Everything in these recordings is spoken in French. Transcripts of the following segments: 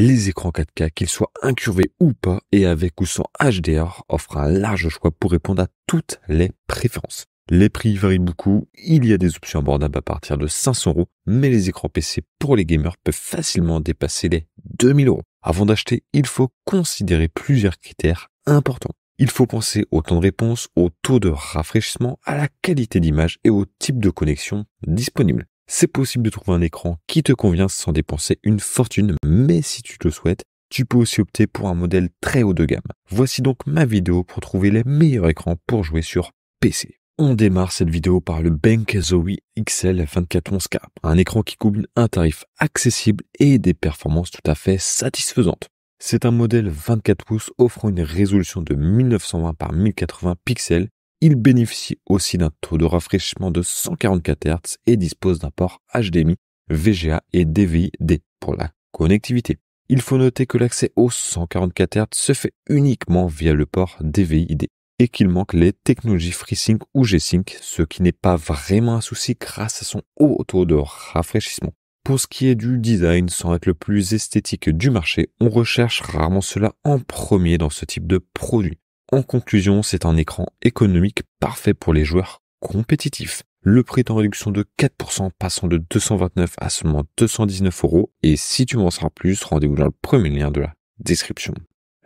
les écrans 4K, qu'ils soient incurvés ou pas, et avec ou sans HDR, offrent un large choix pour répondre à toutes les préférences. Les prix varient beaucoup, il y a des options abordables à partir de 500 euros, mais les écrans PC pour les gamers peuvent facilement dépasser les 2000 euros. Avant d'acheter, il faut considérer plusieurs critères importants. Il faut penser au temps de réponse, au taux de rafraîchissement, à la qualité d'image et au type de connexion disponible. C'est possible de trouver un écran qui te convient sans dépenser une fortune, mais si tu le souhaites, tu peux aussi opter pour un modèle très haut de gamme. Voici donc ma vidéo pour trouver les meilleurs écrans pour jouer sur PC. On démarre cette vidéo par le Bank Zoe XL 2411K, un écran qui combine un tarif accessible et des performances tout à fait satisfaisantes. C'est un modèle 24 pouces offrant une résolution de 1920 par 1080 pixels il bénéficie aussi d'un taux de rafraîchissement de 144 Hz et dispose d'un port HDMI, VGA et DVI-D pour la connectivité. Il faut noter que l'accès aux 144 Hz se fait uniquement via le port DVI-D et qu'il manque les technologies FreeSync ou G-Sync, ce qui n'est pas vraiment un souci grâce à son haut taux de rafraîchissement. Pour ce qui est du design, sans être le plus esthétique du marché, on recherche rarement cela en premier dans ce type de produit. En conclusion, c'est un écran économique parfait pour les joueurs compétitifs. Le prix est en réduction de 4%, passant de 229 à seulement 219 euros. Et si tu m'en seras plus, rendez-vous dans le premier lien de la description.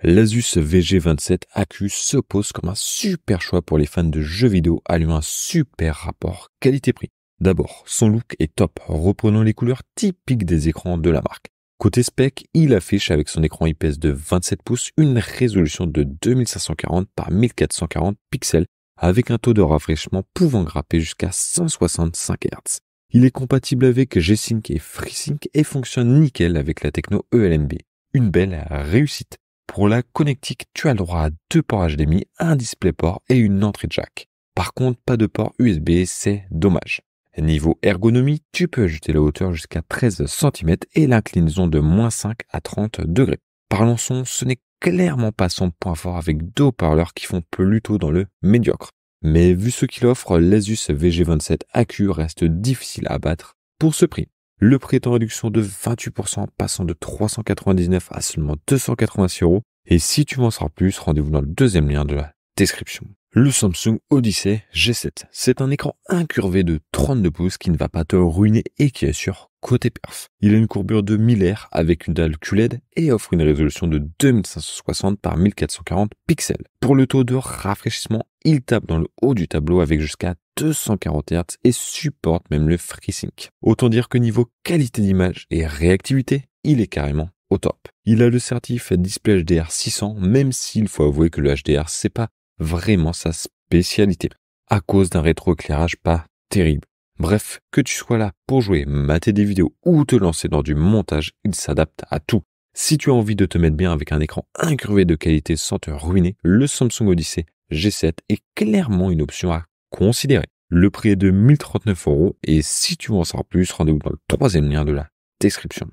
L'Asus VG27 AQ se pose comme un super choix pour les fans de jeux vidéo, lui un super rapport qualité-prix. D'abord, son look est top, reprenant les couleurs typiques des écrans de la marque. Côté spec, il affiche avec son écran IPS de 27 pouces une résolution de 2540 par 1440 pixels avec un taux de rafraîchissement pouvant grapper jusqu'à 165 Hz. Il est compatible avec G-Sync et FreeSync et fonctionne nickel avec la techno ELMB. Une belle réussite. Pour la connectique, tu as le droit à deux ports HDMI, un DisplayPort et une entrée jack. Par contre, pas de port USB, c'est dommage. Niveau ergonomie, tu peux ajouter la hauteur jusqu'à 13 cm et l'inclinaison de moins 5 à 30 degrés. Parlons son, ce n'est clairement pas son point fort avec deux haut-parleurs qui font plutôt dans le médiocre. Mais vu ce qu'il offre, l'Asus VG27 AQ reste difficile à battre pour ce prix. Le prix est en réduction de 28%, passant de 399 à seulement 286 euros. Et si tu m'en sors plus, rendez-vous dans le deuxième lien de la description le Samsung Odyssey G7. C'est un écran incurvé de 32 pouces qui ne va pas te ruiner et qui est sur côté perf. Il a une courbure de 1000 R avec une dalle QLED et offre une résolution de 2560 par 1440 pixels. Pour le taux de rafraîchissement, il tape dans le haut du tableau avec jusqu'à 240 Hz et supporte même le FreeSync. Autant dire que niveau qualité d'image et réactivité, il est carrément au top. Il a le certif Display HDR 600, même s'il faut avouer que le HDR, c'est pas vraiment sa spécialité, à cause d'un rétroéclairage pas terrible. Bref, que tu sois là pour jouer, mater des vidéos ou te lancer dans du montage, il s'adapte à tout. Si tu as envie de te mettre bien avec un écran incurvé de qualité sans te ruiner, le Samsung Odyssey G7 est clairement une option à considérer. Le prix est de 1039 euros et si tu veux en savoir plus, rendez-vous dans le troisième lien de la description.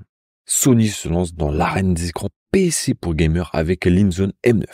Sony se lance dans l'arène des écrans PC pour gamers avec l'InZone M9.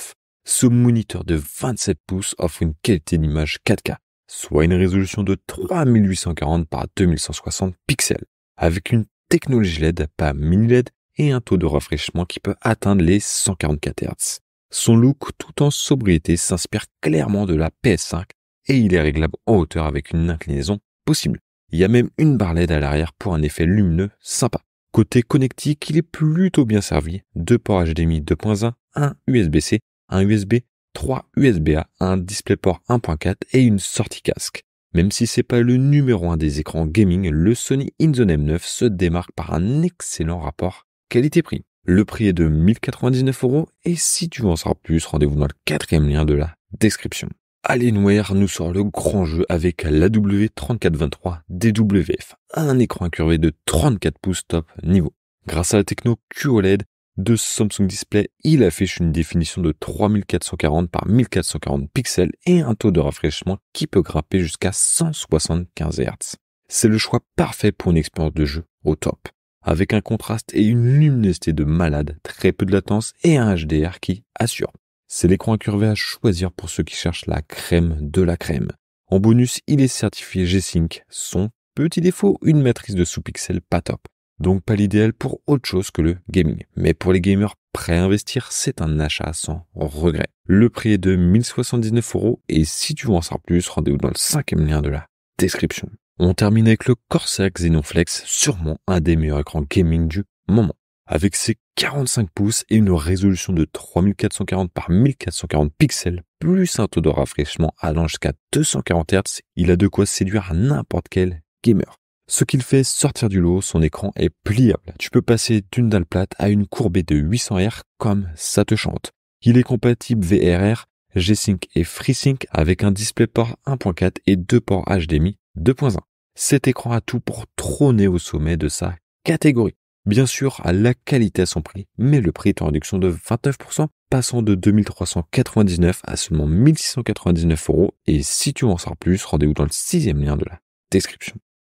Ce moniteur de 27 pouces offre une qualité d'image 4K, soit une résolution de 3840 par 2160 pixels, avec une technologie LED, pas mini LED, et un taux de rafraîchissement qui peut atteindre les 144 Hz. Son look tout en sobriété s'inspire clairement de la PS5 et il est réglable en hauteur avec une inclinaison possible. Il y a même une barre LED à l'arrière pour un effet lumineux sympa. Côté connectique, il est plutôt bien servi. Deux ports HDMI 2.1, un USB-C un USB 3 USB-A, un DisplayPort 1.4 et une sortie casque. Même si c'est pas le numéro 1 des écrans gaming, le Sony InZone M9 se démarque par un excellent rapport qualité-prix. Le prix est de 1099 euros et si tu veux en savoir plus, rendez-vous dans le quatrième lien de la description. Alienware nous sort le grand jeu avec law 3423 DWF, un écran incurvé de 34 pouces top niveau. Grâce à la techno QOLED, de Samsung Display, il affiche une définition de 3440 par 1440 pixels et un taux de rafraîchissement qui peut grimper jusqu'à 175 Hz. C'est le choix parfait pour une expérience de jeu au top, avec un contraste et une luminosité de malade, très peu de latence et un HDR qui assure. C'est l'écran incurvé à choisir pour ceux qui cherchent la crème de la crème. En bonus, il est certifié G-Sync. Son petit défaut, une matrice de sous-pixels pas top donc pas l'idéal pour autre chose que le gaming. Mais pour les gamers prêts à investir, c'est un achat sans regret. Le prix est de 1079 euros et si tu veux en savoir plus, rendez-vous dans le cinquième lien de la description. On termine avec le Corsair Flex, sûrement un des meilleurs écrans gaming du moment. Avec ses 45 pouces et une résolution de 3440 par 1440 pixels, plus un taux de rafraîchissement allant jusqu'à 240 Hz, il a de quoi séduire n'importe quel gamer. Ce qu'il fait sortir du lot, son écran est pliable. Tu peux passer d'une dalle plate à une courbée de 800R comme ça te chante. Il est compatible VRR, G-Sync et FreeSync avec un DisplayPort 1.4 et deux ports HDMI 2.1. Cet écran a tout pour trôner au sommet de sa catégorie. Bien sûr, à la qualité à son prix, mais le prix est en réduction de 29%, passant de 2399 à seulement 1699 euros. Et si tu en sors plus, rendez-vous dans le sixième lien de la description.